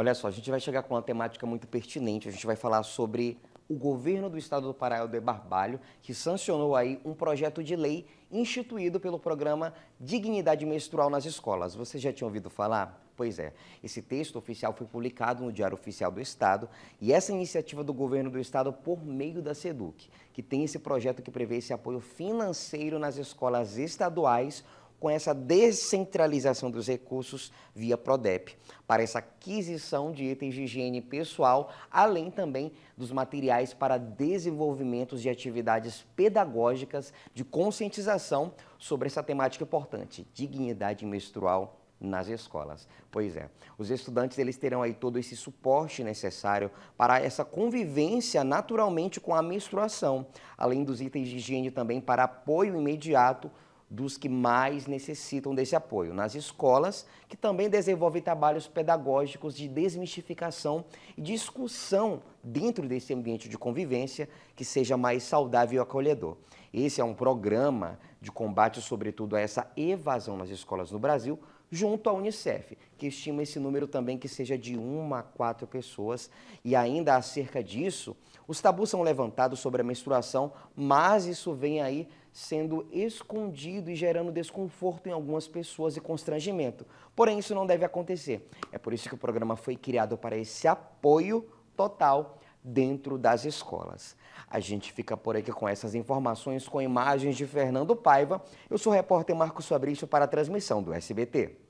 Olha só, a gente vai chegar com uma temática muito pertinente, a gente vai falar sobre o governo do estado do Pará, de Barbalho, que sancionou aí um projeto de lei instituído pelo programa Dignidade Menstrual nas Escolas. Você já tinha ouvido falar? Pois é, esse texto oficial foi publicado no Diário Oficial do Estado e essa iniciativa do governo do estado por meio da SEDUC, que tem esse projeto que prevê esse apoio financeiro nas escolas estaduais com essa descentralização dos recursos via PRODEP, para essa aquisição de itens de higiene pessoal, além também dos materiais para desenvolvimentos de atividades pedagógicas de conscientização sobre essa temática importante, dignidade menstrual nas escolas. Pois é, os estudantes eles terão aí todo esse suporte necessário para essa convivência naturalmente com a menstruação, além dos itens de higiene também para apoio imediato dos que mais necessitam desse apoio, nas escolas, que também desenvolvem trabalhos pedagógicos de desmistificação e discussão dentro desse ambiente de convivência que seja mais saudável e acolhedor. Esse é um programa de combate, sobretudo, a essa evasão nas escolas no Brasil, junto à Unicef, que estima esse número também que seja de uma a quatro pessoas. E ainda acerca disso, os tabus são levantados sobre a menstruação, mas isso vem aí sendo escondido e gerando desconforto em algumas pessoas e constrangimento. Porém, isso não deve acontecer. É por isso que o programa foi criado para esse apoio total dentro das escolas. A gente fica por aqui com essas informações, com imagens de Fernando Paiva. Eu sou o repórter Marcos Fabrício para a transmissão do SBT.